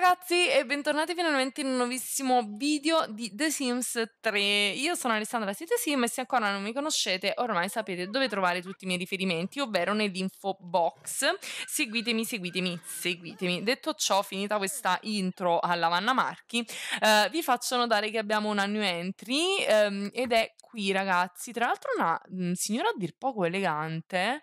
ragazzi e bentornati finalmente in un nuovissimo video di The Sims 3 Io sono Alessandra Siete Sim e se ancora non mi conoscete ormai sapete dove trovare tutti i miei riferimenti ovvero nell'info box Seguitemi, seguitemi, seguitemi Detto ciò, finita questa intro alla Vanna Marchi eh, vi faccio notare che abbiamo una new entry ehm, ed è qui ragazzi Tra l'altro una mh, mm, signora a dir poco elegante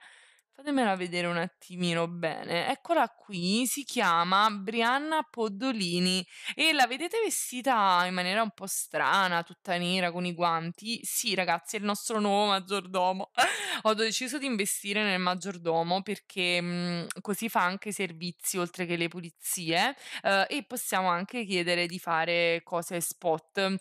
fatemela vedere un attimino bene. Eccola qui, si chiama Brianna Poddolini e la vedete vestita in maniera un po' strana, tutta nera con i guanti. Sì, ragazzi, è il nostro nuovo maggiordomo. Ho deciso di investire nel maggiordomo perché mh, mhmm, così fa anche i servizi oltre che le pulizie eh, e possiamo anche chiedere di fare cose spot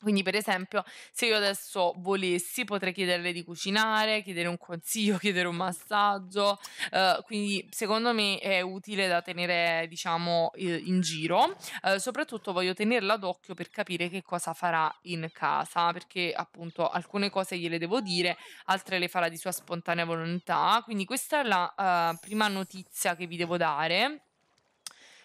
quindi, per esempio, se io adesso volessi, potrei chiederle di cucinare, chiedere un consiglio, chiedere un massaggio. Eh, quindi, secondo me è utile da tenere, diciamo, in giro. Eh, soprattutto voglio tenerla d'occhio per capire che cosa farà in casa, perché appunto alcune cose gliele devo dire, altre le farà di sua spontanea volontà. Quindi, questa è la eh, prima notizia che vi devo dare.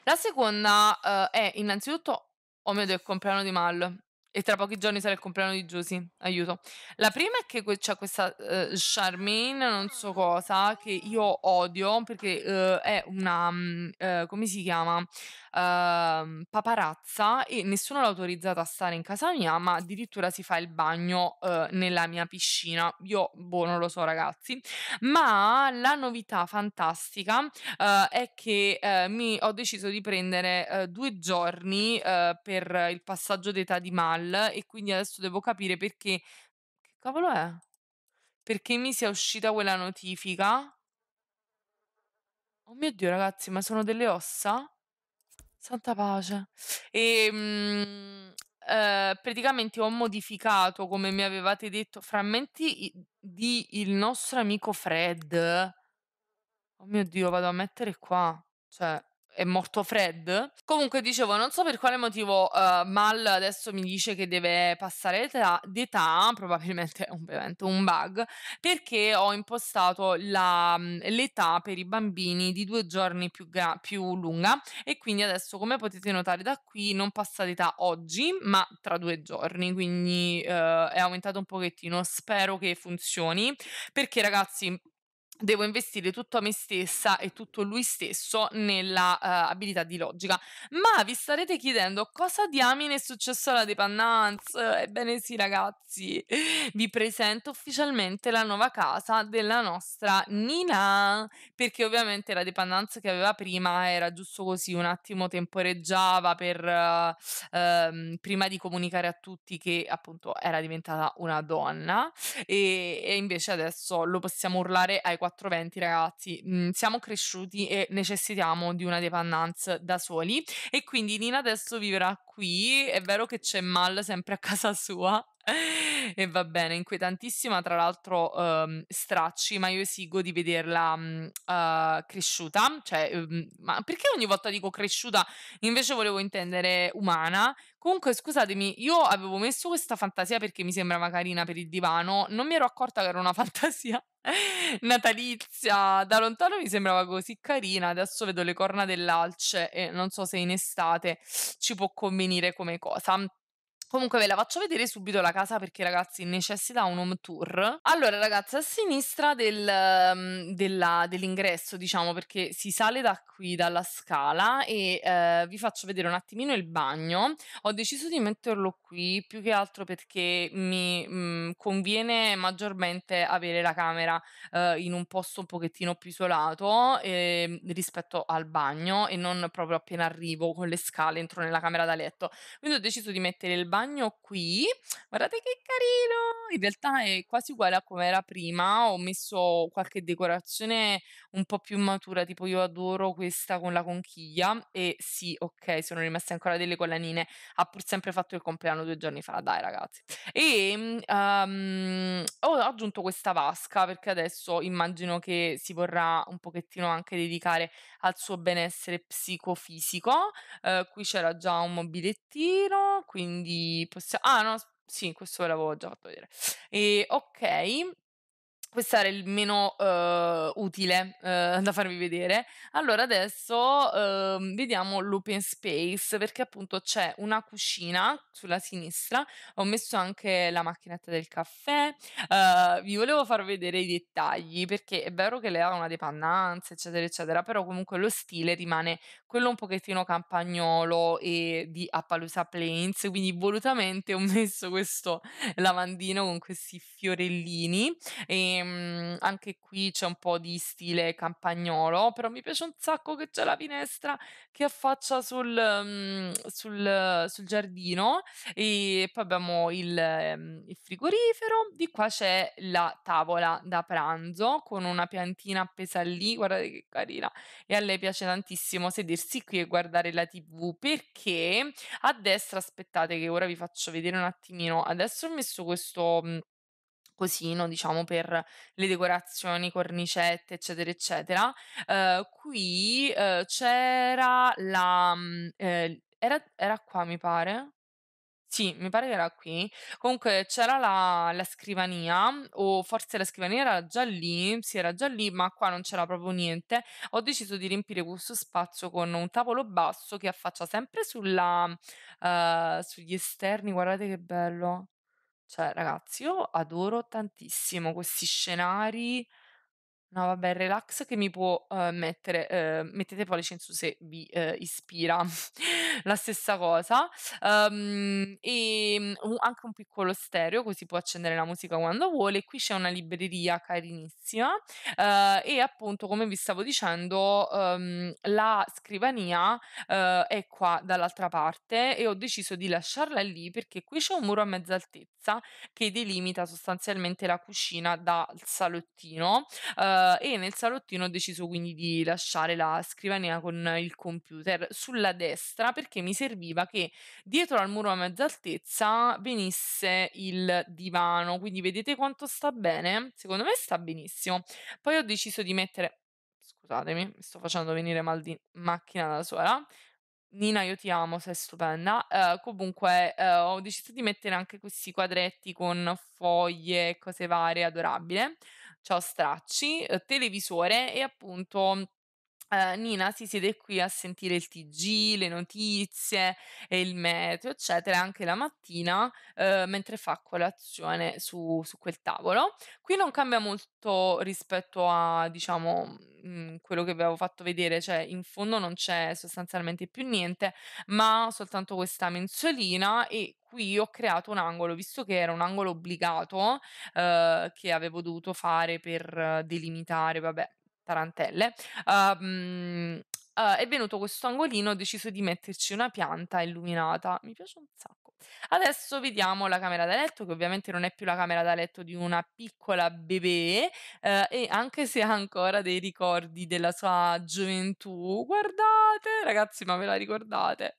La seconda eh, è innanzitutto, oh mio Dio, il compleanno di Mal e tra pochi giorni sarà il compleanno di Giusy. Aiuto. La prima è che c'è questa uh, Charmaine, non so cosa, che io odio perché uh, è una. uh, come si chiama? Ehm, paparazza e nessuno l'ha autorizzata a stare in casa mia, ma addirittura si fa il bagno nella mia piscina. Io, boh, non lo so, ragazzi. Ma la novità fantastica è che mi ho deciso di prendere due giorni per il passaggio d'età di Mal Real e quindi adesso devo capire perché... Che cavolo è? Perché mi sia uscita quella notifica? Oh mio Dio ragazzi, ma sono delle ossa? Santa pace. E... Ehm, Mh, eh, praticamente ho modificato come mi avevate detto frammenti di il nostro amico Fred. Oh mio Dio, vado a mettere qua. Cioè, è morto Fred. Comunque dicevo, non so per quale motivo uh, Mal adesso mi dice che deve passare età, d'età, probabilmente è ovviamente un bug, perché ho impostato la, mm, l'età per i bambini di due giorni più, gra- più lunga e quindi adesso come potete notare da qui non passa d'età oggi ma tra due giorni, quindi uh, è aumentato un pochettino, spero che funzioni perché ragazzi devo investire tutto a me stessa e tutto lui stesso nella uh, abilità di logica. Ma vi starete chiedendo cosa diamine è successo alla Dependance? Ebbene sì ragazzi, vi presento ufficialmente la nuova casa della nostra Nina, perché ovviamente la Dependance che aveva prima era giusto così, un attimo temporeggiava per, uh, um, prima di comunicare a tutti che appunto era diventata una donna e, e invece adesso lo possiamo urlare ai 420 ragazzi, mh, mm, siamo cresciuti e necessitiamo di una depannance da soli e quindi Nina adesso vivrà qui, è vero che c'è Mal sempre a casa sua, e va bene, inquietantissima. Tra l'altro, um, stracci, ma io esigo di vederla um, uh, cresciuta. Cioè, um, ma perché ogni volta dico cresciuta? Invece volevo intendere umana, Comunque, scusatemi, io avevo messo questa fantasia perché mi sembrava carina per il divano, non mi ero accorta che era una fantasia natalizia, da lontano mi sembrava così carina, adesso vedo le corna dell'alce e non so se in estate ci può convenire come cosa. Comunque ve la faccio vedere subito la casa perché ragazzi necessita un home tour. Allora ragazzi a sinistra del, mm, della, dell'ingresso diciamo perché si sale da qui dalla scala e eh, vi faccio vedere un attimino il bagno. Ho deciso di metterlo qui più che altro perché mi mh, mm, conviene maggiormente avere la camera eh, in un posto un pochettino più isolato eh, rispetto al bagno e non proprio appena arrivo con le scale entro nella camera da letto. Quindi ho deciso di mettere il bagno bagno qui, guardate che carino, in realtà è quasi uguale a come era prima, ho messo qualche decorazione un po' più matura, tipo io adoro questa con la conchiglia e sì, ok, sono rimaste ancora delle collanine, ha pur sempre fatto il compleanno due giorni fa, dai ragazzi. E um, ehm, ho aggiunto questa vasca perché adesso immagino che si vorrà un pochettino anche dedicare al suo benessere psicofisico, uh, qui c'era già un mobilettino, quindi possiamo... Ah no, sì, questo ve l'avevo già fatto vedere. E, ok, questo era il meno uh, utile uh, da farvi vedere. Allora adesso uh, vediamo l'open space perché appunto c'è una cucina sulla sinistra, ho messo anche la macchinetta del caffè, uhm, vi volevo far vedere i dettagli perché è vero che lei ha una depannanza eccetera eccetera, però comunque lo stile rimane quello un pochettino campagnolo e di Appalusa Plains, quindi volutamente ho messo questo lavandino con questi fiorellini e ehm, mh, ehm, anche qui c'è un po' di stile campagnolo, però mi piace un sacco che c'è la finestra che affaccia sul, mh, mm, sul, sul giardino e poi abbiamo il, mh, ehm, il frigorifero, di qua c'è la tavola da pranzo con una piantina appesa lì, guardate che carina, e a lei piace tantissimo sedersi qui e guardare la tv perché a destra aspettate che ora vi faccio vedere un attimino, adesso ho messo questo mm, cosino, diciamo, per le decorazioni, cornicette, eccetera, eccetera. Eh, qui eh, c'era la... Mhmm, eh, era, era qua, mi pare. Sì, mi pare che era qui. Comunque c'era la, la, scrivania, mhmm, o forse la scrivania era già lì, sì, era già lì, ma qua non c'era proprio niente. Ho deciso di riempire questo spazio con un tavolo basso che affaccia sempre sulla, uh, sugli esterni. Guardate che bello! Cioè, ragazzi, io adoro tantissimo questi scenari No, vabbè, il relax che mi può uh, mettere, uh, mettete pollice in su se vi uh, ispira, la stessa cosa. Um, ehm, e ehm, um, anche un piccolo stereo, così può accendere la musica quando vuole. Qui c'è una libreria carinissima e appunto, come vi stavo dicendo, um, la scrivania è qua dall'altra parte e ho deciso di lasciarla lì perché qui c'è un muro a mezza altezza che delimita sostanzialmente la cucina dal salottino. Uh, eh, e nel salottino ho deciso quindi di lasciare la scrivania con il computer sulla destra perché mi serviva che dietro al muro a mezza altezza venisse il divano. Quindi vedete quanto sta bene? Secondo me sta benissimo. Poi ho deciso di mettere scusatemi, mi sto facendo venire mal di macchina da sola. Nina, io ti amo, sei stupenda. Eh, comunque, eh, ho deciso di mettere anche questi quadretti con foglie e cose varie, adorabile. Ciao stracci, eh, televisore e appunto eh, Nina si siede qui a sentire il TG, le notizie e il meteo, eccetera, anche la mattina eh, mentre fa colazione su, su, quel tavolo. Qui non cambia molto rispetto a, diciamo, mh, mhmm, quello che vi avevo fatto vedere, cioè in fondo non c'è sostanzialmente più niente, ma soltanto questa mensolina e qui ho creato un angolo, visto che era un angolo obbligato eh, che avevo dovuto fare per delimitare, vabbè, tarantelle, um, uh, è venuto questo angolino, ho deciso di metterci una pianta illuminata, mi piace un sacco. Adesso vediamo la camera da letto, che ovviamente non è più la camera da letto di una piccola bebè, uh, e anche se ha ancora dei ricordi della sua gioventù, guardate ragazzi, ma ve la ricordate?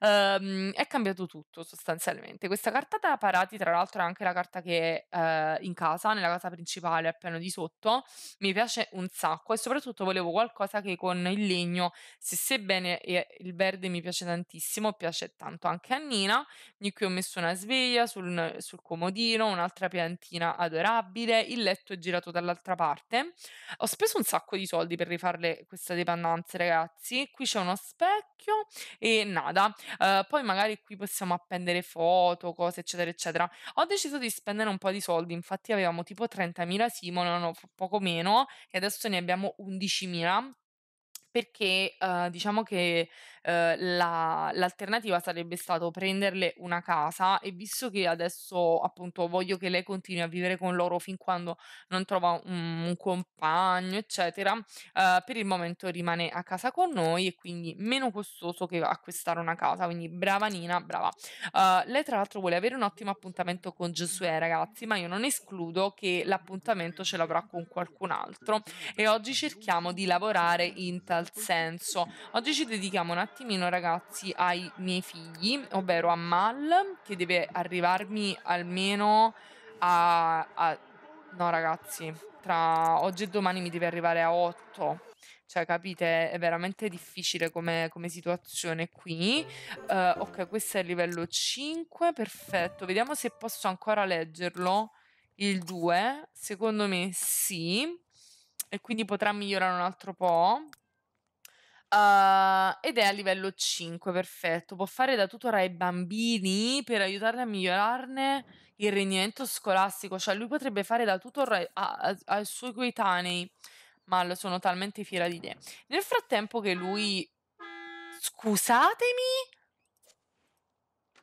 ehm, è cambiato tutto sostanzialmente. Questa carta da parati, tra l'altro, è anche la carta che eh, in casa, nella casa principale, al piano di sotto, mi piace un sacco e soprattutto volevo qualcosa che con il legno, se sebbene eh, il verde mi piace tantissimo, piace tanto anche a Nina, di cui ho messo una sveglia sul, sul comodino, un'altra piantina adorabile, il letto è girato dall'altra parte. Ho speso un sacco di soldi per rifarle questa depannanza, ragazzi. Qui c'è uno specchio e nada. Uhm, poi magari qui possiamo appendere foto, cose, eccetera, eccetera. Ho deciso di spendere un po' di soldi, infatti avevamo tipo 30.000 Simon, poco meno, e adesso ne abbiamo 11.000 perché uh, diciamo che eh, la, l'alternativa sarebbe stato prenderle una casa e visto che adesso appunto voglio che lei continui a vivere con loro fin quando non trova un, un compagno, eccetera, eh, per il momento rimane a casa con noi e quindi meno costoso che acquistare una casa. Quindi brava Nina, brava. Eh, lei tra l'altro vuole avere un ottimo appuntamento con Giosuè, ragazzi, ma io non escludo che l'appuntamento ce l'avrà con qualcun altro e oggi cerchiamo di lavorare in tal senso. Oggi ci dedichiamo un attimo attimino ragazzi ai miei figli, ovvero a Mal che deve arrivarmi almeno a, a... no ragazzi, tra oggi e domani mi deve arrivare a 8. Cioè, capite, è veramente difficile come, come situazione qui. Uh, ok, questo è il livello 5, perfetto. Vediamo se posso ancora leggerlo. Il 2, secondo me sì. E quindi potrà migliorare un altro po'. Uh, ed è a livello 5, perfetto. Può fare da tutor ai bambini per aiutarli a migliorarne il rendimento scolastico. Cioè, lui potrebbe fare da tutor ai, a, ai suoi coetanei. Ma sono talmente fiera di te. Nel frattempo che lui... Scusatemi?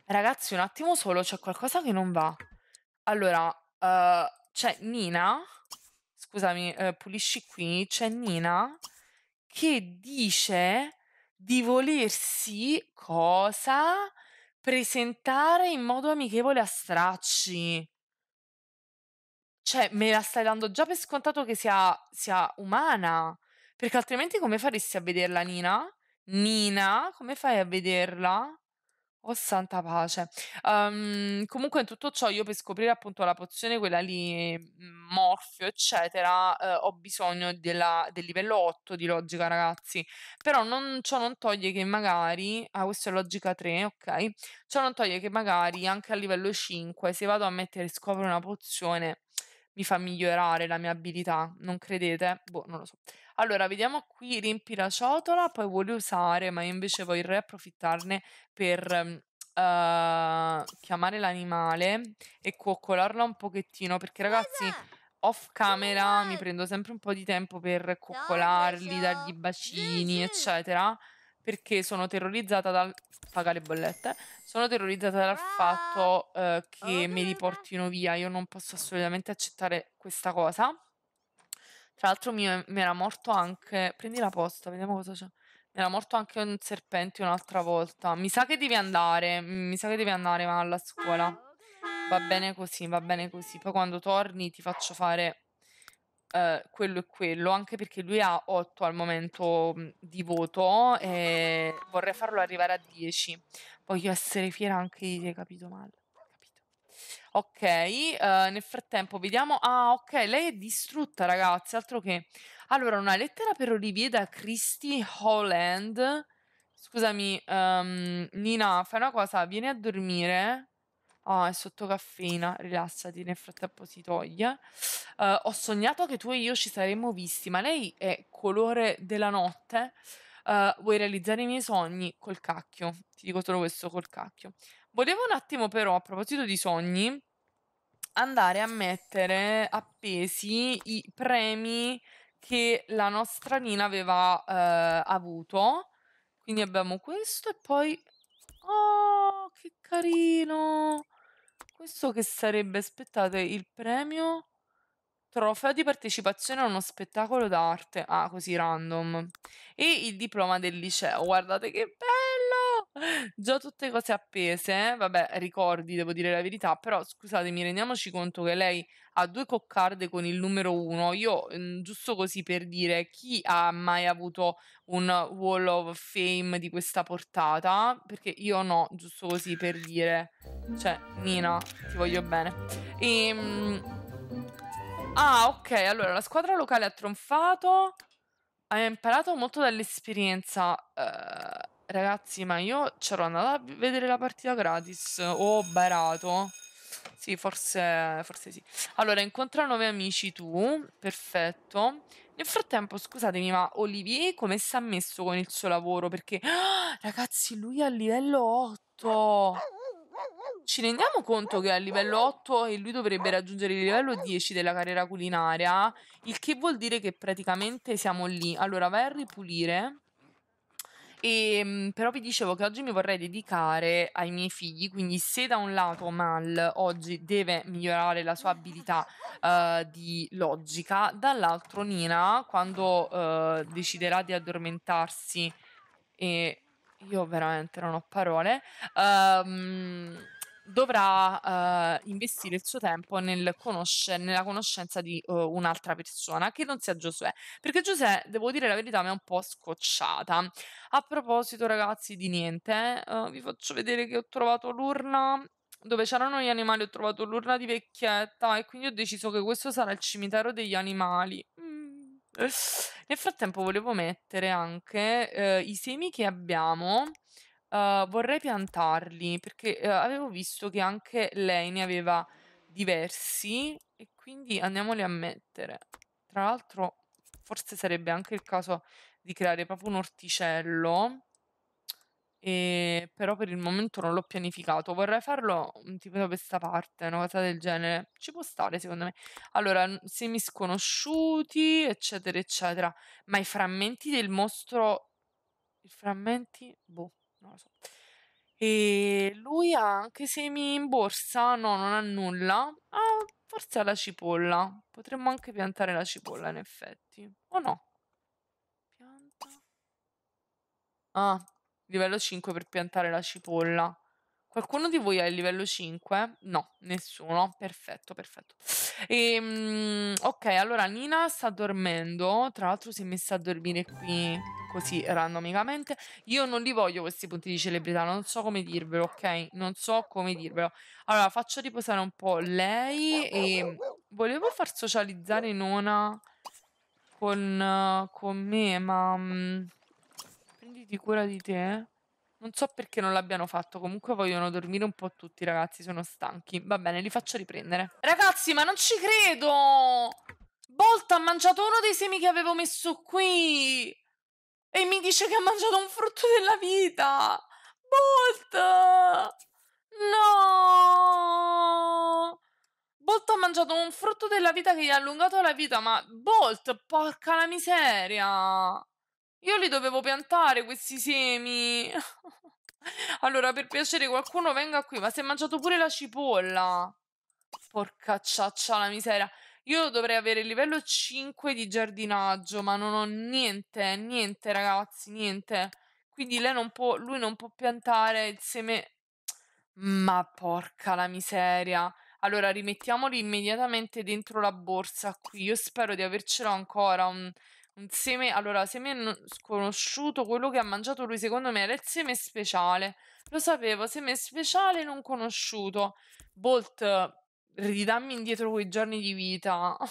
Ragazzi, un attimo solo, c'è qualcosa che non va. Allora, uh, c'è Nina. Scusami, uh, pulisci qui. C'è Nina che dice di volersi cosa presentare in modo amichevole a stracci. Cioè, me la stai dando già per scontato che sia, sia umana. Perché altrimenti come faresti a vederla Nina? Nina, come fai a vederla? Oh santa pace. Ehm, comunque in tutto ciò io per scoprire appunto la pozione, quella lì, mh, mm, Morfio, eccetera, eh, ho bisogno della- del livello 8 di logica, ragazzi. Però non, ciò non toglie che magari, ah questa è logica 3, ok? Ciò non toglie che magari anche a livello 5, se vado a mettere scopro una pozione, mi fa migliorare la mia abilità, non credete? Boh, non lo so. Allora, vediamo qui, riempi la ciotola, poi vuole usare, ma io invece vorrei approfittarne per... Uh, chiamare l'animale e coccolarla un pochettino perché ragazzi off camera mi prendo sempre un po' di tempo per coccolarli, dargli bacini, eccetera, perché sono terrorizzata dal pagare le bollette, sono terrorizzata dal ah, fatto uh, che li portino via, io non posso assolutamente accettare questa cosa. Tra l'altro mi, mi era morto anche... Prendi la posta, vediamo cosa c'è. Mi era morto anche un serpente un'altra volta. Mi sa che devi andare, mi sa che devi andare ma alla scuola. Va bene così, va bene così. Poi quando torni ti faccio fare Uh, quello e quello, anche perché lui ha 8 al momento mm, di voto e vorrei farlo arrivare a 10. Voglio essere fiera anche di te, capito male. Ok, eh, nel frattempo vediamo. Ah, ok, lei è distrutta, ragazzi. Altro che. Allora, una lettera per Olivier da Christy Holland. Scusami, um, Nina, fai una cosa, vieni a dormire. Ah, è sotto caffeina, rilassati, nel frattempo si toglie. Uh, ho sognato che tu e io ci saremmo visti, ma lei è colore della notte. Uh, vuoi realizzare i miei sogni? Col cacchio, ti dico solo questo, col cacchio. Volevo un attimo però, a proposito di sogni, andare a mettere appesi i premi che la nostra Nina aveva eh, avuto. Quindi abbiamo questo e poi... Oh, che carino! Questo che sarebbe, aspettate, il premio trofeo di partecipazione a uno spettacolo d'arte. Ah, così random. E il diploma del liceo. Guardate che bello! già tutte cose appese, eh? vabbè, ricordi, devo dire la verità, però scusatemi, rendiamoci conto che lei ha due coccarde con il numero uno. Io, mhmm, giusto così per dire, chi ha mai avuto un wall of fame di questa portata? Perché io no, giusto così per dire. Cioè, Nina, ti voglio bene. E... Ehm, ah, ok, allora la squadra locale ha tronfato. Ha imparato molto dall'esperienza. Uh Ragazzi, ma io c'ero andata a vedere la partita gratis. Ho barato. Sì, forse, forse sì. Allora, incontra nuovi amici tu. Perfetto. Nel frattempo, scusatemi, ma Olivier come si è messo con il suo lavoro? Perché, ah, ragazzi, lui è a livello 8. Ci rendiamo conto che è a livello 8 e lui dovrebbe raggiungere il livello 10 della carriera culinaria, il che vuol dire che praticamente siamo lì. Allora, vai a ripulire. E, ehm, però vi dicevo che oggi mi vorrei dedicare ai miei figli, quindi se da un lato Mal oggi deve migliorare la sua abilità uh, di logica, dall'altro Nina quando uh, deciderà di addormentarsi e io veramente non ho parole. Um, dovrà eh, investire il suo tempo nel conosce- nella conoscenza di uh, un'altra persona che non sia Giuseppe. Perché Giuseppe, devo dire la verità, mi è un po' scocciata. A proposito, ragazzi, di niente, eh, vi faccio vedere che ho trovato l'urna dove c'erano gli animali ho trovato l'urna di vecchietta e quindi ho deciso che questo sarà il cimitero degli animali. Mm. Nel frattempo volevo mettere anche eh, i semi che abbiamo Uhm, vorrei piantarli perché eh, avevo visto che anche lei ne aveva diversi e quindi andiamoli a mettere. Tra l'altro, forse sarebbe anche il caso di creare proprio un orticello. E, però per il momento non l'ho pianificato. Vorrei farlo mhmm, tipo da questa parte, una cosa del genere. Ci può stare, secondo me. Allora, semi sconosciuti, eccetera, eccetera. Ma i frammenti del mostro. I frammenti. Boh non lo so. E lui ha anche semi in borsa? No, non ha nulla. Ah, forse ha la cipolla. Potremmo anche piantare la cipolla, in effetti. O no? Pianta. Ah, livello 5 per piantare la cipolla. Qualcuno di voi è il livello 5? No, nessuno. Perfetto, perfetto. E, ehm, ok, allora Nina sta dormendo. Tra l'altro si è messa a dormire qui così randomicamente. Io non li voglio questi punti di celebrità, non so come dirvelo, ok? Non so come dirvelo. Allora, faccio riposare un po' lei e volevo far socializzare Nona con, con me, ma... Mm, Prenditi cura di te. Non so perché non l'abbiano fatto, comunque vogliono dormire un po' tutti, ragazzi, sono stanchi. Va bene, li faccio riprendere. Ragazzi, ma non ci credo! Bolt ha mangiato uno dei semi che avevo messo qui! E mi dice che ha mangiato un frutto della vita! Bolt! No! Bolt ha mangiato un frutto della vita che gli ha allungato la vita, ma Bolt, porca la miseria! Io li dovevo piantare questi semi. allora, per piacere, qualcuno venga qui. Ma si è mangiato pure la cipolla. Porca ciaccia la miseria. Io dovrei avere il livello 5 di giardinaggio, ma non ho niente, niente ragazzi, niente. Quindi lei non può, lui non può piantare il seme. Ma porca la miseria. Allora, rimettiamoli immediatamente dentro la borsa qui. Io spero di avercelo ancora un mm. Un seme, allora, seme sconosciuto, quello che ha mangiato lui secondo me era il seme speciale. Lo sapevo, seme speciale non conosciuto. Bolt, ridammi indietro quei giorni di vita.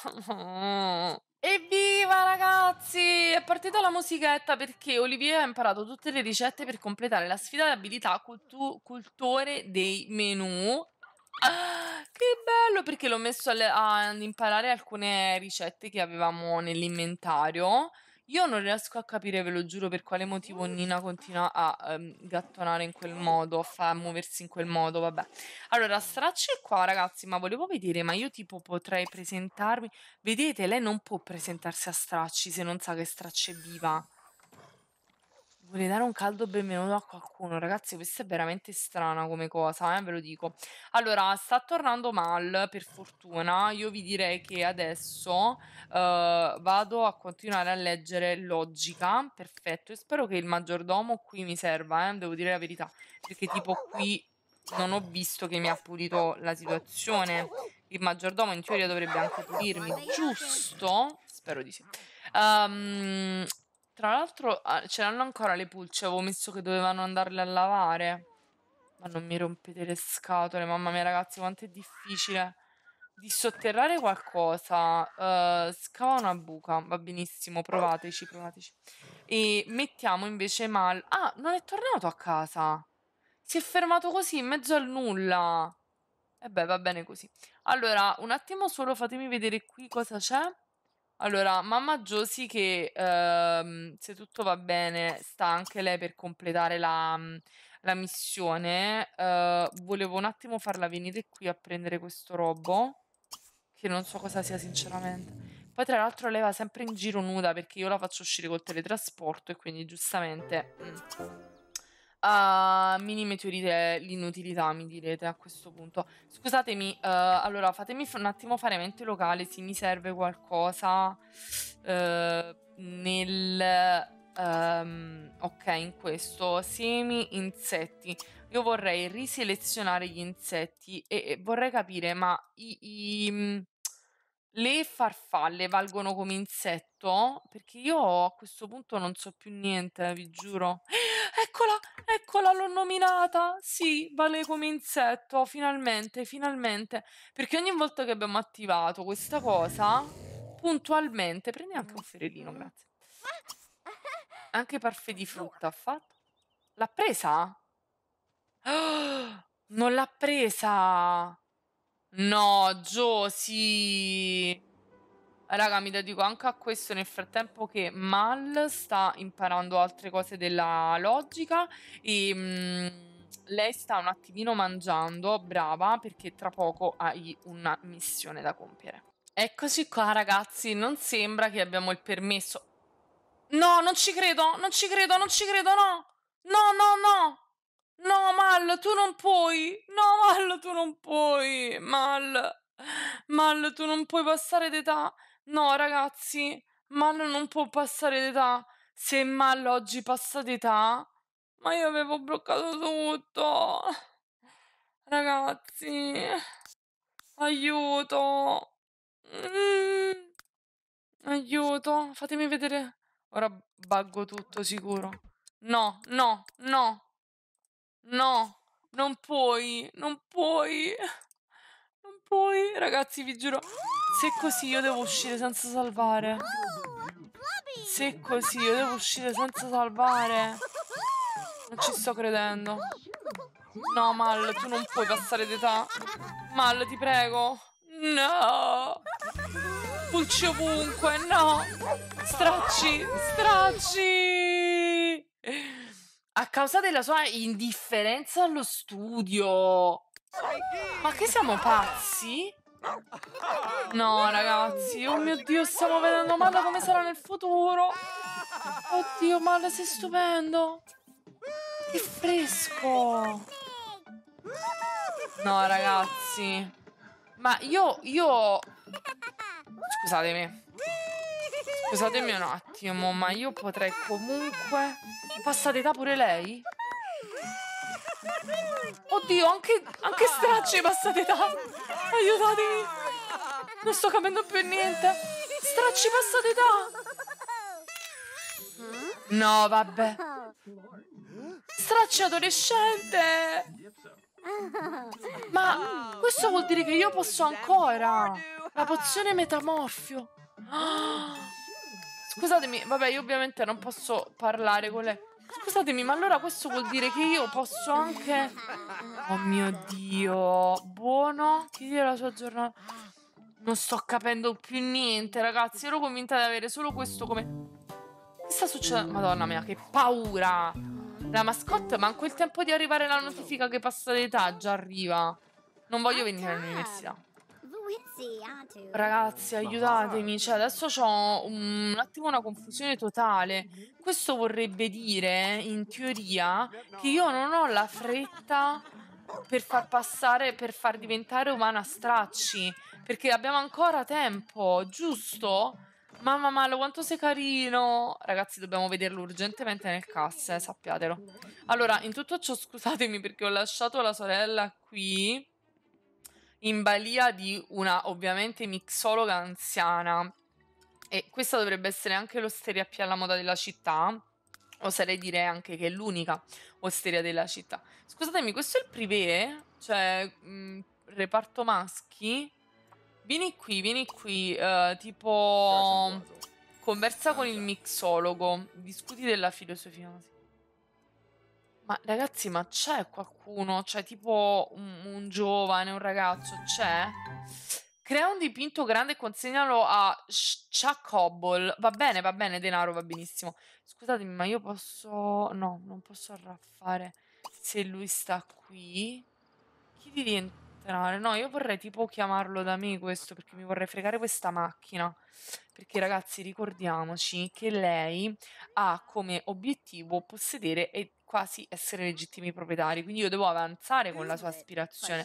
Evviva ragazzi! È partita la musichetta perché Olivier ha imparato tutte le ricette per completare la sfida di abilità cultu- cultore dei menu che bello perché l'ho messo alle- a imparare alcune ricette che avevamo nell'inventario. Io non riesco a capire, ve lo giuro, per quale motivo mm. Nina continua a ehm, gattonare in quel modo, a fa- muoversi in quel modo, vabbè. Allora, Stracci qua, ragazzi, ma volevo vedere, ma io tipo potrei presentarmi... Vedete, lei non può presentarsi a Stracci se non sa che Stracci è viva. Vorrei dare un caldo benvenuto a qualcuno, ragazzi, questa è veramente strana come cosa, eh, ve lo dico. Allora, sta tornando Mal, per fortuna, io vi direi che adesso eh, vado a continuare a leggere Logica, perfetto, e spero che il maggiordomo qui mi serva, eh, devo dire la verità, perché tipo qui non ho visto che mi ha pulito la situazione. Il maggiordomo in teoria dovrebbe anche pulirmi, giusto? Spero di sì. Um, tra l'altro ah, c'erano ancora le pulce, avevo messo che dovevano andarle a lavare. Ma non mi rompete le scatole, mamma mia ragazzi, quanto è difficile. Di sotterrare qualcosa, uh, scava una buca, va benissimo, provateci, provateci. E mettiamo invece mal... Ah, non è tornato a casa. Si è fermato così, in mezzo al nulla. E eh beh, va bene così. Allora, un attimo solo fatemi vedere qui cosa c'è. Allora, mamma Josie che ehm, se tutto va bene sta anche lei per completare la, mhmm, la missione, eh, volevo un attimo farla venire qui a prendere questo robo, che non so cosa sia sinceramente. Poi tra l'altro lei va sempre in giro nuda perché io la faccio uscire col teletrasporto e quindi giustamente... Mm uh, mi rimeteorite l'inutilità, mi direte a questo punto. Scusatemi, uh, allora fatemi un attimo fare mente locale, se mi serve qualcosa uh, nel... Um, ok, in questo, semi insetti. Io vorrei riselezionare gli insetti e, e vorrei capire, ma i, i le farfalle valgono come insetto? Perché io a questo punto non so più niente, vi giuro. Eccola, eccola, l'ho nominata. Sì, vale come insetto, finalmente, finalmente. Perché ogni volta che abbiamo attivato questa cosa, puntualmente, prendi anche un ferellino, grazie. Anche parfè di frutta ha fatto. L'ha presa? Oh, non l'ha presa! No, Gio, sì. Raga, mi dedico anche a questo nel frattempo che Mal sta imparando altre cose della logica e mh, mm, lei sta un attimino mangiando, brava, perché tra poco hai una missione da compiere. Eccoci qua ragazzi, non sembra che abbiamo il permesso. No, non ci credo, non ci credo, non ci credo, no! No, no, no! No, Mal, tu non puoi! No, Mal, tu non puoi! Mal, Mal, tu non puoi passare d'età! No, ragazzi, Mal non può passare d'età! Se Mal oggi passa d'età... Ma io avevo bloccato tutto! Ragazzi, aiuto! Mm. Aiuto, fatemi vedere. Ora buggo tutto sicuro. No, no, no. No, non puoi, non puoi. Non puoi, ragazzi, vi giuro. Se è così io devo uscire senza salvare. Se è così io devo uscire senza salvare. Non ci sto credendo. No, Mal, tu non puoi passare d'età. Mal, ti prego. No! Pulci ovunque, no! Stracci, stracci! a causa della sua indifferenza allo studio. Ma che siamo pazzi? No, ragazzi, oh mio Dio, stiamo vedendo male come sarà nel futuro. Oddio, male, sei stupendo. Che fresco. No, ragazzi. Ma io, io... Scusatemi. Scusatemi un attimo, ma io potrei comunque... Passa d'età pure lei? Oddio, anche, anche Stracci è passata d'età! Aiutatemi! Non sto capendo più niente! Stracci è passa d'età! No, vabbè. Stracci adolescente! Ma questo vuol dire che io posso ancora! La pozione metamorfio! Scusatemi, vabbè, io ovviamente non posso parlare con lei. Scusatemi, ma allora questo vuol dire che io posso anche... Oh mio Dio, buono, ti dia la sua giornata. Non sto capendo più niente, ragazzi. Ero convinta di avere solo questo come... Che sta succedendo? Madonna mia, che paura! La mascotte, manco il tempo di arrivare la notifica che passa l'età, già arriva. Non voglio venire all'università. Ragazzi, aiutatemi. Cioè, adesso ho un, un attimo una confusione totale. Questo vorrebbe dire, in teoria, che io non ho la fretta per far passare, per far diventare umana stracci. Perché abbiamo ancora tempo, giusto? Mamma Malo, quanto sei carino! Ragazzi, dobbiamo vederlo urgentemente nel cassa, eh, sappiatelo. Allora, in tutto ciò scusatemi perché ho lasciato la sorella qui in balia di una ovviamente mixologa anziana. E questa dovrebbe essere anche l'osteria più alla moda della città. Oserei dire anche che è l'unica osteria della città. Scusatemi, questo è il privé? Cioè, mh, mm, reparto maschi? Vieni qui, vieni qui. Uh, tipo, conversa con il mixologo. Discuti della filosofia. Ma ragazzi, ma c'è qualcuno? Cioè, tipo un, un giovane, un ragazzo, c'è? Crea un dipinto grande e consegnalo a Chuck Hobble. Va bene, va bene, denaro, va benissimo. Scusatemi, ma io posso... No, non posso arraffare se lui sta qui. Chi devi entrare? No, io vorrei tipo chiamarlo da me questo, perché mi vorrei fregare questa macchina. Perché ragazzi, ricordiamoci che lei ha come obiettivo possedere e quasi essere legittimi proprietari, quindi io devo avanzare con la sua esatto. aspirazione.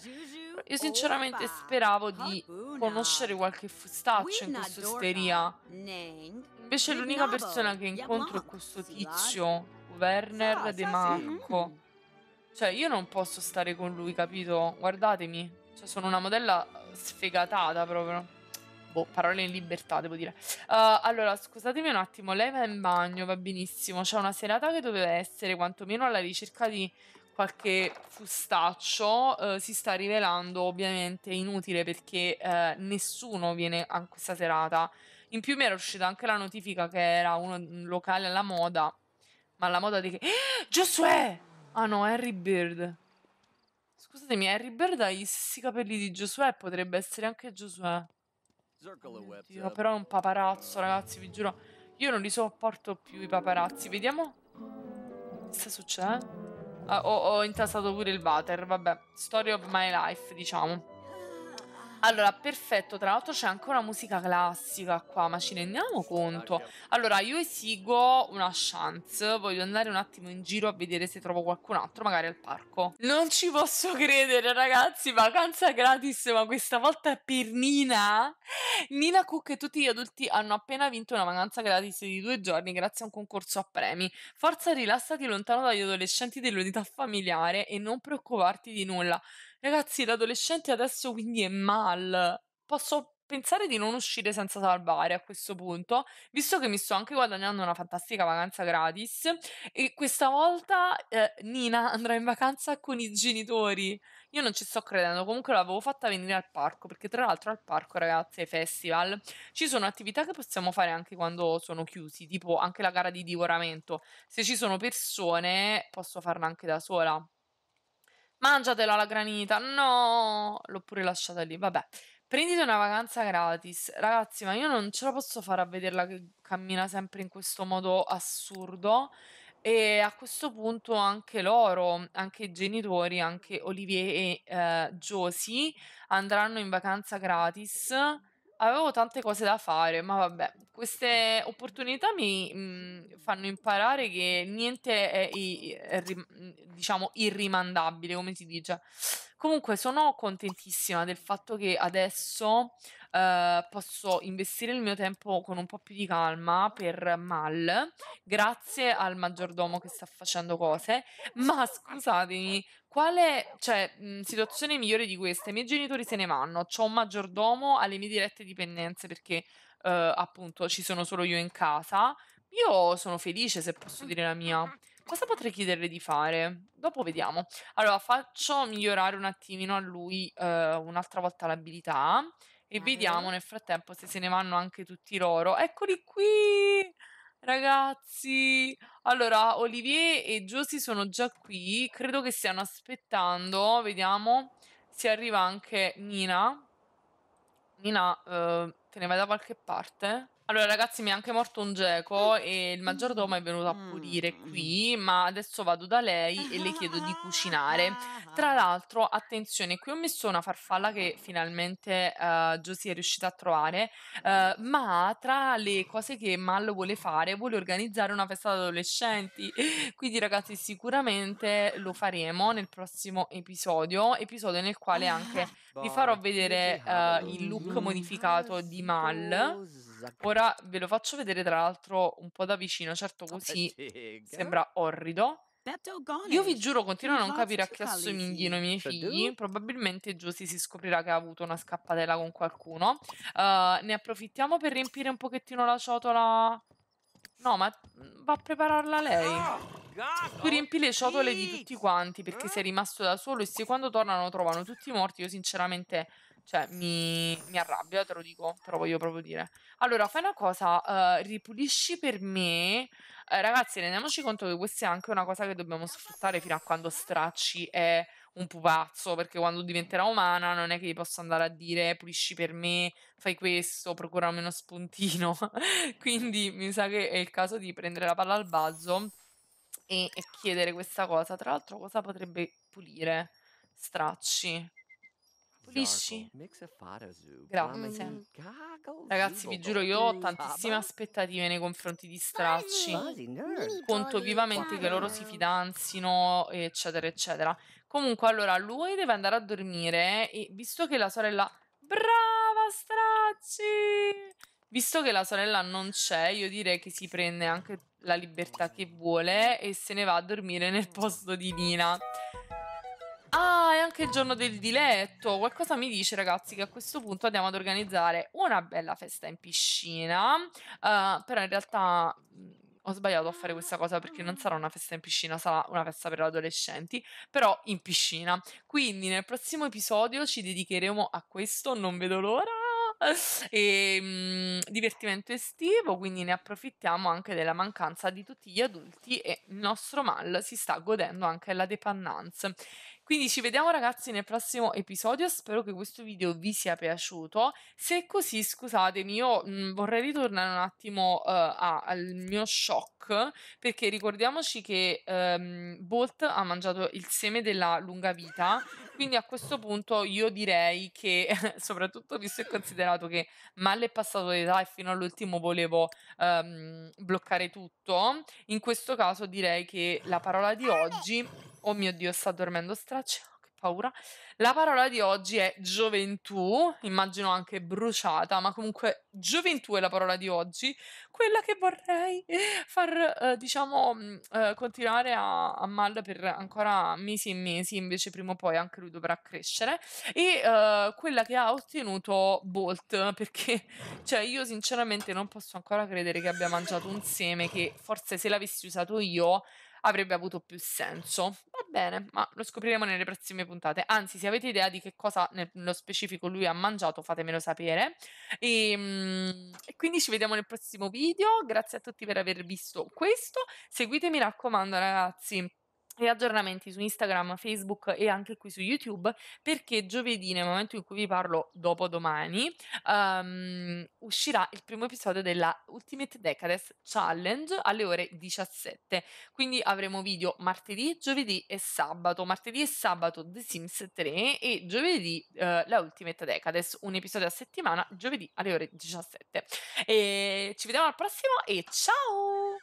Io sinceramente speravo di conoscere qualche fustaccio in questa osteria. Invece l'unica persona che incontro è questo tizio, Werner De Marco. Mm. Cioè, io non posso stare con lui, capito? Guardatemi. Cioè, sono una modella sfegatata proprio boh, parole in libertà, devo dire. Uh, allora, scusatemi un attimo, lei va in bagno, va benissimo. C'è una serata che doveva essere quantomeno alla ricerca di qualche fustaccio uh, si sta rivelando ovviamente inutile perché uh, nessuno viene a questa serata. In più mi era uscita anche la notifica che era uno, un locale alla moda, ma alla moda di che... Eh, Giosuè! Ah no, Harry Bird. Scusatemi, Harry Bird ha gli stessi capelli di Giosuè, potrebbe essere anche Giosuè. Oddio, oh cioè. però è un paparazzo, ragazzi, vi giuro. Io non li sopporto più i paparazzi. Vediamo. Che sta succedendo? Eh. Ah, ho, ho intasato pure il water, vabbè. Story of my life, diciamo. Allora, perfetto, tra l'altro c'è anche una musica classica qua, ma ci rendiamo conto. Allora, io esigo una chance, voglio andare un attimo in giro a vedere se trovo qualcun altro, magari al parco. Non ci posso credere, ragazzi, vacanza gratis, ma questa volta è per Nina. Nina Cook e tutti gli adulti hanno appena vinto una vacanza gratis di due giorni grazie a un concorso a premi. Forza rilassati lontano dagli adolescenti dell'unità familiare e non preoccuparti di nulla. Ragazzi, l'adolescente adesso quindi è mal. Posso pensare di non uscire senza salvare a questo punto, visto che mi sto anche guadagnando una fantastica vacanza gratis e questa volta eh, Nina andrà in vacanza con i genitori. Io non ci sto credendo, comunque l'avevo fatta venire al parco, perché tra l'altro al parco, ragazzi, ai festival, ci sono attività che possiamo fare anche quando sono chiusi, tipo anche la gara di divoramento. Se ci sono persone, posso farla anche da sola mangiatelo alla granita, no, l'ho pure lasciata lì, vabbè. Prendite una vacanza gratis, ragazzi, ma io non ce la posso fare a vederla che cammina sempre in questo modo assurdo. E a questo punto anche loro, anche i genitori, anche Olivier e eh, Josie andranno in vacanza gratis avevo tante cose da fare, ma vabbè, queste opportunità mi mh, mhmm, fanno imparare che niente è, è, è, diciamo irrimandabile, come si dice. Comunque sono contentissima del fatto che adesso eh, posso investire il mio tempo con un po' più di calma per Mal, grazie al maggiordomo che sta facendo cose, ma scusatemi, quale cioè, mh, situazione migliore di questa? I miei genitori se ne vanno, ho un maggiordomo alle mie dirette dipendenze perché eh, appunto ci sono solo io in casa. Io sono felice se posso dire la mia. Cosa potrei chiederle di fare? Dopo vediamo. Allora, faccio migliorare un attimino a lui uh, un'altra volta l'abilità e vediamo nel frattempo se se ne vanno anche tutti loro. Eccoli qui! Ragazzi, allora Olivier e Josie sono già qui, credo che stiano aspettando, vediamo se arriva anche Nina. Nina, uh, te ne vai da qualche parte? Allora, ragazzi, mi è anche morto un geco e il maggiordomo è venuto a mm. pulire qui, ma adesso vado da lei e le chiedo di cucinare. Tra l'altro, attenzione, qui ho messo una farfalla che finalmente uh, è riuscita a trovare, uh, ma tra le cose che Mal vuole fare, vuole organizzare una festa ad adolescenti. Quindi, ragazzi, sicuramente lo faremo nel prossimo episodio, episodio nel quale anche vi farò vedere uh, il look modificato di Mal. Esatto. Ora ve lo faccio vedere tra l'altro un po' da vicino, certo ah, così sembra orrido. Io vi giuro, continuo a non capire a chi assomigliano i miei cioè, figli. Probabilmente Josie si scoprirà che ha avuto una scappatella con qualcuno. Uh, ne approfittiamo per riempire un pochettino la ciotola. No, ma mm, va a prepararla lei. Tu oh, riempi le ciotole di tutti quanti perché sei eh? rimasto da solo e se quando tornano trovano tutti morti, io sinceramente cioè mi, mi arrabbia, te lo dico, te lo voglio proprio dire. Allora, fai una cosa, uh, ripulisci per me. Uh, ragazzi, rendiamoci conto che questa è anche una cosa che dobbiamo sfruttare fino a quando Stracci è un pupazzo, perché quando diventerà umana non è che gli posso andare a dire pulisci per me, fai questo, procurami uno spuntino. Quindi mi sa che è il caso di prendere la palla al balzo e, e chiedere questa cosa. Tra l'altro cosa potrebbe pulire Stracci? pulisci. Grazie. Mm. Ragazzi, vi giuro, io ho tantissime aspettative nei confronti di Stracci. Conto vivamente che loro si fidanzino, eccetera, eccetera. Comunque, allora, lui deve andare a dormire e visto che la sorella... Brava Stracci! Visto che la sorella non c'è, io direi che si prende anche la libertà che vuole e se ne va a dormire nel posto di Nina. Ah, è anche il giorno del diletto. Qualcosa mi dice, ragazzi, che a questo punto andiamo ad organizzare una bella festa in piscina. Uh, però in realtà mm, ho sbagliato a fare questa cosa perché non sarà una festa in piscina, sarà una festa per adolescenti, però in piscina. Quindi nel prossimo episodio ci dedicheremo a questo, non vedo l'ora. E, mh, mm, divertimento estivo, quindi ne approfittiamo anche della mancanza di tutti gli adulti e il nostro mal si sta godendo anche la depannance. Quindi ci vediamo ragazzi nel prossimo episodio, spero che questo video vi sia piaciuto. Se è così, scusatemi, io mhmm, vorrei ritornare un attimo uh, a, al mio shock, perché ricordiamoci che um, Bolt ha mangiato il seme della lunga vita, quindi a questo punto io direi che, soprattutto visto e considerato che Mal è passato d'età e fino all'ultimo volevo um, bloccare tutto, in questo caso direi che la parola di oggi Oh mio Dio, sta dormendo straccio. Che paura. La parola di oggi è gioventù, immagino anche bruciata, ma comunque gioventù è la parola di oggi. Quella che vorrei far, eh, diciamo, mm, eh, continuare a, a, Mal per ancora mesi e mesi, invece prima o poi anche lui dovrà crescere. E eh, quella che ha ottenuto Bolt, perché cioè, io sinceramente non posso ancora credere che abbia mangiato un seme che forse se l'avessi usato io avrebbe avuto più senso. Va bene, ma lo scopriremo nelle prossime puntate. Anzi, se avete idea di che cosa nello specifico lui ha mangiato, fatemelo sapere. E, ehm, e quindi ci vediamo nel prossimo video. Grazie a tutti per aver visto questo. Seguitemi, mi raccomando, ragazzi e aggiornamenti su Instagram, Facebook e anche qui su YouTube perché giovedì, nel momento in cui vi parlo dopo domani, um, ehm, uscirà il primo episodio della Ultimate Decades Challenge alle ore 17. Quindi avremo video martedì, giovedì e sabato. Martedì e sabato The Sims 3 e giovedì uh, la Ultimate Decades, un episodio a settimana, giovedì alle ore 17. E ci vediamo al prossimo e ciao!